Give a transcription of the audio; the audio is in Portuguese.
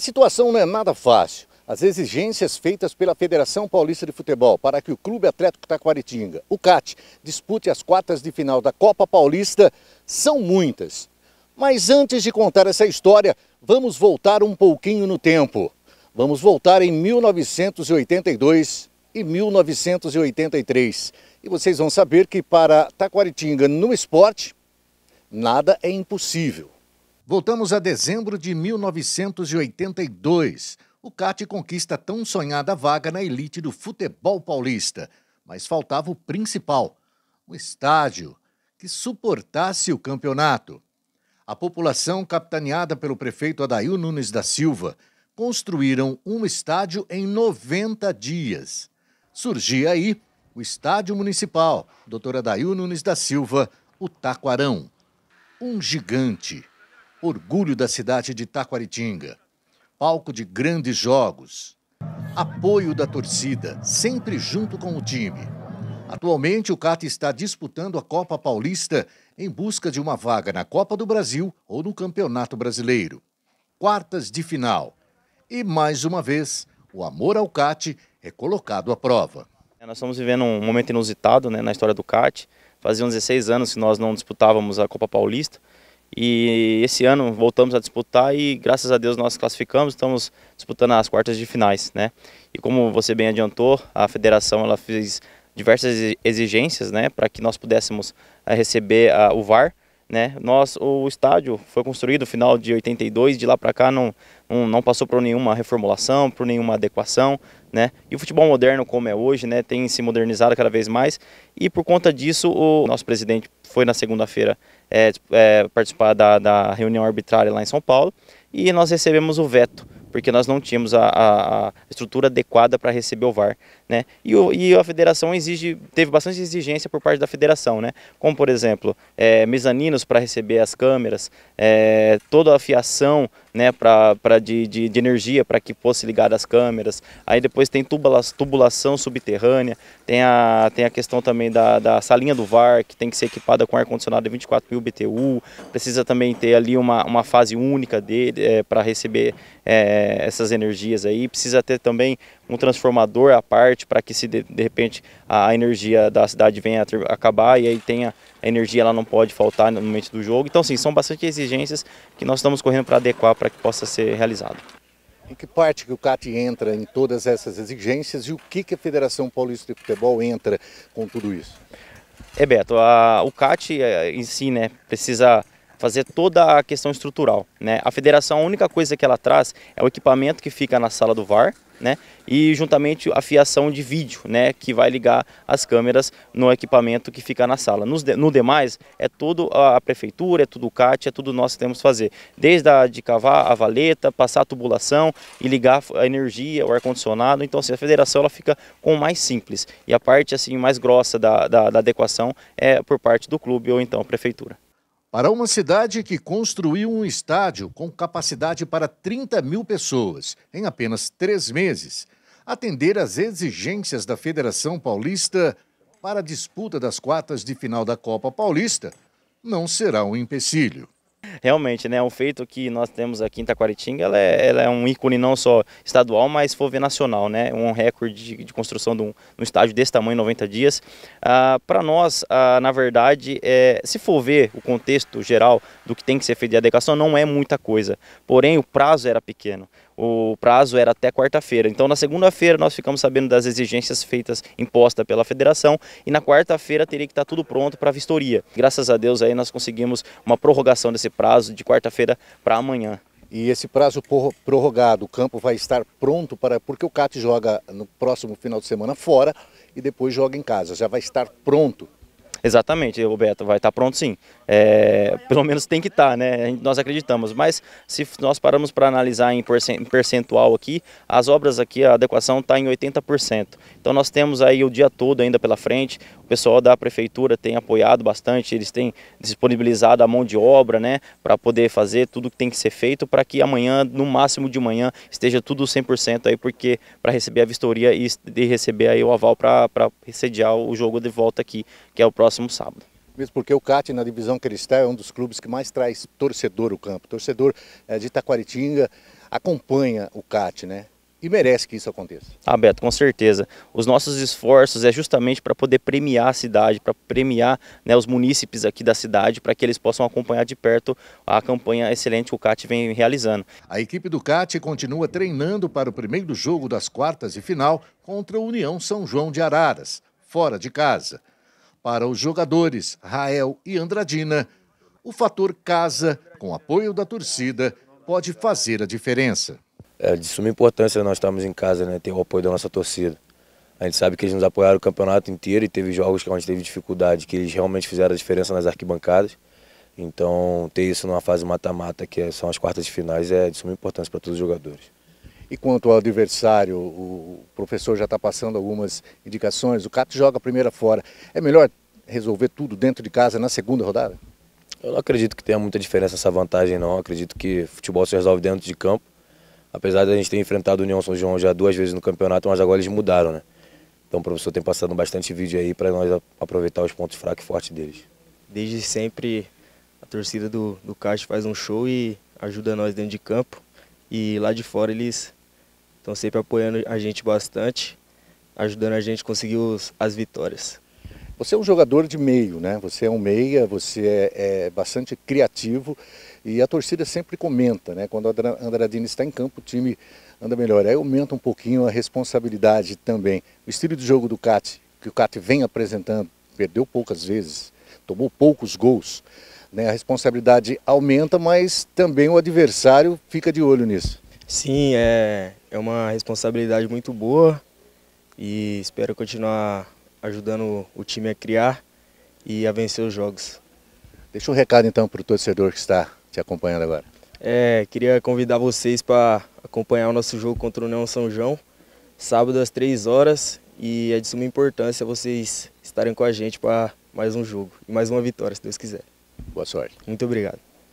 A situação não é nada fácil. As exigências feitas pela Federação Paulista de Futebol para que o Clube Atlético Taquaritinga, o CAT, dispute as quartas de final da Copa Paulista são muitas. Mas antes de contar essa história, vamos voltar um pouquinho no tempo. Vamos voltar em 1982 e 1983. E vocês vão saber que para Taquaritinga no esporte, nada é impossível. Voltamos a dezembro de 1982. O CAT conquista a tão sonhada vaga na elite do futebol paulista, mas faltava o principal, o estádio, que suportasse o campeonato. A população, capitaneada pelo prefeito Adail Nunes da Silva, construíram um estádio em 90 dias. Surgia aí o Estádio Municipal, Dr. Adail Nunes da Silva, o Taquarão. Um gigante orgulho da cidade de Taquaritinga, palco de grandes jogos, apoio da torcida, sempre junto com o time. Atualmente, o Cata está disputando a Copa Paulista em busca de uma vaga na Copa do Brasil ou no Campeonato Brasileiro. Quartas de final. E, mais uma vez, o amor ao CAT é colocado à prova. É, nós estamos vivendo um momento inusitado né, na história do CAT. Faziam 16 anos que nós não disputávamos a Copa Paulista. E esse ano voltamos a disputar e graças a Deus nós classificamos, estamos disputando as quartas de finais, né? E como você bem adiantou, a federação ela fez diversas exigências, né, para que nós pudéssemos eh, receber a, o VAR, né? Nós o estádio foi construído no final de 82, de lá para cá não, não, não passou por nenhuma reformulação, por nenhuma adequação, né? E o futebol moderno como é hoje, né, tem se modernizado cada vez mais, e por conta disso o nosso presidente foi na segunda-feira é, é, participar da, da reunião arbitrária lá em São Paulo e nós recebemos o veto porque nós não tínhamos a, a, a estrutura adequada para receber o VAR. Né? E, o, e, a federação exige, teve bastante exigência por parte da federação, né? como por exemplo, é, mezaninos para receber as câmeras, é, toda a fiação né, pra, pra de, de, de energia para que fosse ligada as câmeras, aí depois tem tubula, tubulação subterrânea, tem a, tem a questão também da, da salinha do VAR, que tem que ser equipada com ar-condicionado de 24 mil BTU, precisa também ter ali uma, uma fase única é, para receber... É, eh, essas energias aí. Precisa ter também um transformador à parte para que se de, de, repente a energia da cidade venha a acabar e aí tenha a energia, ela não pode faltar no momento do jogo. Então sim, são bastante exigências que nós estamos correndo para adequar para que possa ser realizado. Em que parte que o CAT entra em todas essas exigências e o que, que a Federação Paulista de Futebol entra com tudo isso? É, Beto, a, o CAT eh, em si né, precisa fazer toda a questão estrutural. Né? A federação, a única coisa que ela traz é o equipamento que fica na sala do VAR, né? E juntamente a fiação de vídeo, né? Que vai ligar as câmeras no equipamento que fica na sala. Nos de, no demais, é tudo a prefeitura, é tudo o CAT, é tudo nós que temos que fazer. Desde a, de cavar a valeta, passar a tubulação e ligar a energia, o ar-condicionado. Então, assim, a federação ela fica com o mais simples. E a parte assim mais grossa da, da, da adequação é por parte do clube ou então a prefeitura para uma cidade que construiu um estádio com capacidade para 30 mil pessoas em apenas três meses, atender às exigências da Federação Paulista para a disputa das quartas de final da Copa Paulista não será um empecilho. Realmente, né, O é feito que nós temos aqui em Taquaritinga, ela é, ela é um ícone não só estadual, mas for ver nacional, né, um recorde de, de construção de um, um, estádio desse tamanho em 90 dias. Ah, Para nós, ah, na verdade, é, se for ver o contexto geral do que tem que ser feito de adequação, não é muita coisa, porém o prazo era pequeno o prazo era até quarta-feira. Então, na segunda-feira, nós ficamos sabendo das exigências feitas, imposta pela federação, e na quarta-feira teria que estar tá tudo pronto para a vistoria. Graças a Deus, aí nós conseguimos uma prorrogação desse prazo de quarta-feira para amanhã. E esse prazo prorrogado, o campo vai estar pronto para. Porque o CAT joga no próximo final de semana fora e depois joga em casa. Já vai estar pronto Exatamente, Roberto, vai estar tá pronto sim. É, pelo menos tem que estar, tá, né? Nós acreditamos. Mas se nós paramos para analisar em percentual aqui, as obras aqui, a adequação está em 80%. Então nós temos aí o dia todo ainda pela frente. O pessoal da prefeitura tem apoiado bastante, eles têm disponibilizado a mão de obra, né, para poder fazer tudo que tem que ser feito para que amanhã, no máximo de manhã, esteja tudo 100% aí porque para receber a vistoria e, de receber aí o aval para sediar o jogo de volta aqui, que é o próximo sábado mesmo porque o CAT na divisão que ele está é um dos clubes que mais traz torcedor o campo. Torcedor eh, de Taquaritinga acompanha o CAT, né? e merece que isso aconteça. Ah, Beto, com certeza. Os nossos esforços é justamente para poder premiar a cidade, para premiar né, os munícipes aqui da cidade, para que eles possam acompanhar de perto a campanha excelente que o CAT vem realizando. A equipe do CAT continua treinando para o primeiro jogo das quartas e final contra a União São João de Araras, fora de casa. Para os jogadores Rael e Andradina, o fator casa, com apoio da torcida, pode fazer a diferença é de suma importância nós estamos em casa, né? Ter o apoio da nossa torcida. A gente sabe que eles nos apoiaram o campeonato inteiro e teve jogos que a gente teve dificuldade, que eles realmente fizeram a diferença nas arquibancadas. Então, ter isso numa fase mata-mata, que é são as quartas de finais, é de suma importância para todos os jogadores. E quanto ao adversário, o professor já está passando algumas indicações. O Cato joga a primeira fora. É melhor resolver tudo dentro de casa na segunda rodada? Eu não acredito que tenha muita diferença essa vantagem, não. Eu acredito que futebol se resolve dentro de campo. Apesar de a gente ter enfrentado o União São João já duas vezes no campeonato, mas agora eles mudaram, né? Então o professor tem passado bastante vídeo aí para nós aproveitar os pontos fracos e fortes deles. Desde sempre a torcida do, do Caixa faz um show e ajuda nós dentro de campo. E lá de fora eles estão sempre apoiando a gente bastante, ajudando a gente a conseguir os, as vitórias. Você é um jogador de meio, né? Você é um meia, você é, é bastante criativo e a torcida sempre comenta, né? Quando a Andradina está em campo, o time anda melhor. Aí aumenta um pouquinho a responsabilidade também. O estilo de jogo do Cat, que o Cat vem apresentando, perdeu poucas vezes, tomou poucos gols. Né? A responsabilidade aumenta, mas também o adversário fica de olho nisso. Sim, é, é uma responsabilidade muito boa e espero continuar ajudando o time a criar e a vencer os jogos. Deixa um recado então para o torcedor que está te acompanhando agora. É, queria convidar vocês para acompanhar o nosso jogo contra o Neon São João, sábado às 3 horas, e é de suma importância vocês estarem com a gente para mais um jogo e mais uma vitória, se Deus quiser. Boa sorte. Muito obrigado.